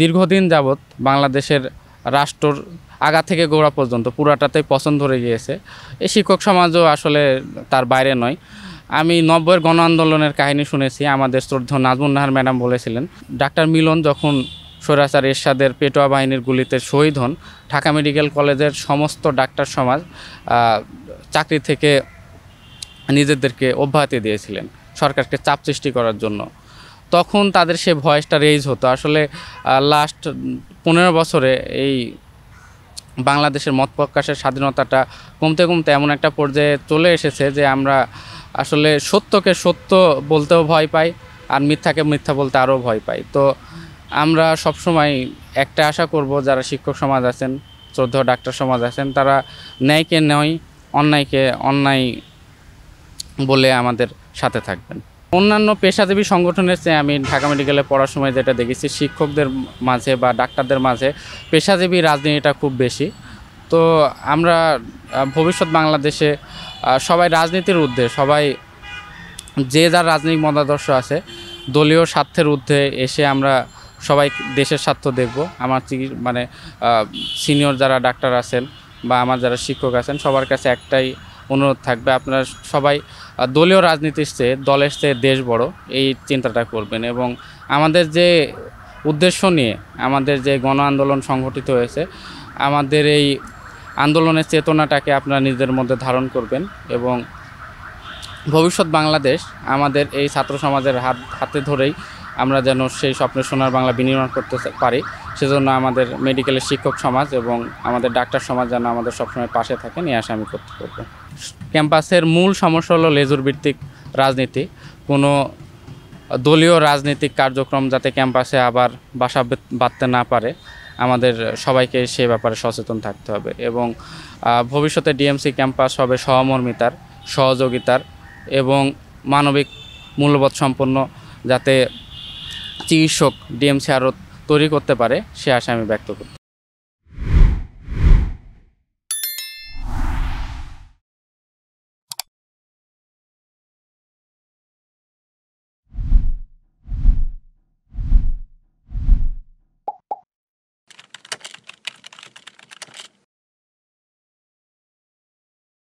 দীর্ঘদিন যাবৎ বাংলাদেশের রাষ্ট্রর আগা থেকে গোড়া পর্যন্ত পুরাটাতেই পছন্দ হয়ে গিয়েছে এই শিক্ষক সমাজও আসলে তার বাইরে নয় আমি নব্বইয়ের গণ আন্দোলনের কাহিনী শুনেছি আমাদের শ্রদ্ধা নাজমুন নাহার ম্যাডাম বলেছিলেন ডাক্তার মিলন যখন স্বৈরাচার এরশাদের পেটোয়া বাহিনীর গুলিতে শহীদ হন ঢাকা মেডিকেল কলেজের সমস্ত ডাক্তার সমাজ চাকরি থেকে নিজেদেরকে অব্যাহতি দিয়েছিলেন সরকারকে চাপ সৃষ্টি করার জন্য তখন তাদের সে ভয়েসটা রেজ হতো আসলে লাস্ট পনেরো বছরে এই বাংলাদেশের মত প্রকাশের স্বাধীনতাটা কমতে কমতে এমন একটা পর্যায়ে চলে এসেছে যে আমরা আসলে সত্যকে সত্য বলতেও ভয় পাই আর মিথ্যাকে মিথ্যা বলতে আরও ভয় পাই তো আমরা সবসময় একটা আশা করব যারা শিক্ষক সমাজ আছেন চোদ্দ ডাক্তার সমাজ আছেন তারা ন্যায়কে নয় অন্যায়কে অন্যায় বলে আমাদের সাথে থাকবেন অন্যান্য পেশাজীবী সংগঠনের চেয়ে আমি ঢাকা মেডিকেলে পড়ার সময় যেটা দেখেছি শিক্ষকদের মাঝে বা ডাক্তারদের মাঝে পেশাজীবী রাজনীতিটা খুব বেশি তো আমরা ভবিষ্যৎ বাংলাদেশে সবাই রাজনীতির ঊর্ধ্বে সবাই যে যার রাজনৈতিক মতাদর্শ আছে দলীয় স্বার্থের ঊর্ধ্বে এসে আমরা সবাই দেশের স্বার্থ দেখব আমার মানে সিনিয়র যারা ডাক্তার আছেন বা আমার যারা শিক্ষক আছেন সবার কাছে একটাই অনুরোধ থাকবে আপনারা সবাই দলীয় রাজনীতির চেয়ে দলের চেয়ে দেশ বড় এই চিন্তাটা করবেন এবং আমাদের যে উদ্দেশ্য নিয়ে আমাদের যে গণ আন্দোলন সংগঠিত হয়েছে আমাদের এই আন্দোলনের চেতনাটাকে আপনারা নিজেদের মধ্যে ধারণ করবেন এবং ভবিষ্যৎ বাংলাদেশ আমাদের এই ছাত্র সমাজের হাত হাতে ধরেই আমরা যেন সেই স্বপ্নের সোনার বাংলা বিনির্মাণ করতে পারি সেজন্য আমাদের মেডিকেলের শিক্ষক সমাজ এবং আমাদের ডাক্তার সমাজ যেন আমাদের সবসময় পাশে থাকেন এই আশা আমি করতে পারবো ক্যাম্পাসের মূল সমস্যা হলো লেজুর ভিত্তিক রাজনীতি কোনো দলীয় রাজনৈতিক কার্যক্রম যাতে ক্যাম্পাসে আবার বাসা বাঁধতে না পারে আমাদের সবাইকে সে ব্যাপারে সচেতন থাকতে হবে এবং ভবিষ্যতে ডিএমসি ক্যাম্পাস হবে সহমর্মিতার সহযোগিতার এবং মানবিক মূল্যবোধ সম্পন্ন যাতে চিকিৎসক ডিএমসি আরও তৈরি করতে পারে সে আশা আমি ব্যক্ত করি